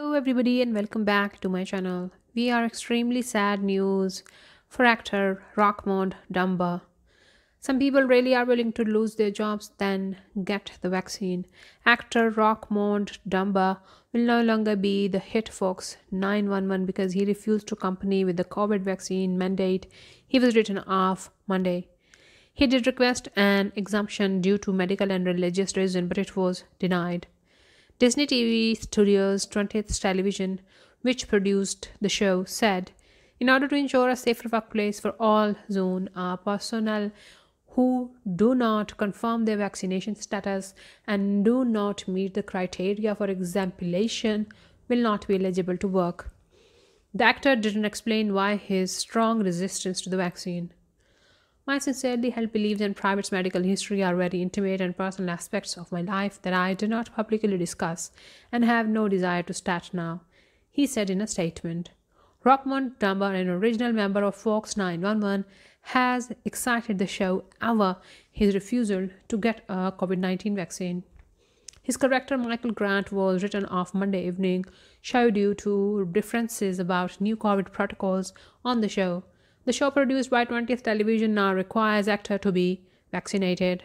Hello everybody and welcome back to my channel. We are extremely sad news for actor Rockmond Dumba. Some people really are willing to lose their jobs than get the vaccine. Actor Rockmond Dumba will no longer be the hit fox 911 because he refused to company with the COVID vaccine mandate. He was written off Monday. He did request an exemption due to medical and religious reason but it was denied. Disney TV Studios 20th Television, which produced the show, said, in order to ensure a safer workplace for all Zone A uh, personnel who do not confirm their vaccination status and do not meet the criteria for exemplation will not be eligible to work. The actor didn't explain why his strong resistance to the vaccine. My sincerely held beliefs and private medical history are very intimate and personal aspects of my life that I do not publicly discuss and have no desire to start now, he said in a statement. Rockmond Dunbar, an original member of Fox 911, has excited the show over his refusal to get a COVID 19 vaccine. His character Michael Grant was written off Monday evening, show due to differences about new COVID protocols on the show. The show produced by 20th Television now requires actor to be vaccinated.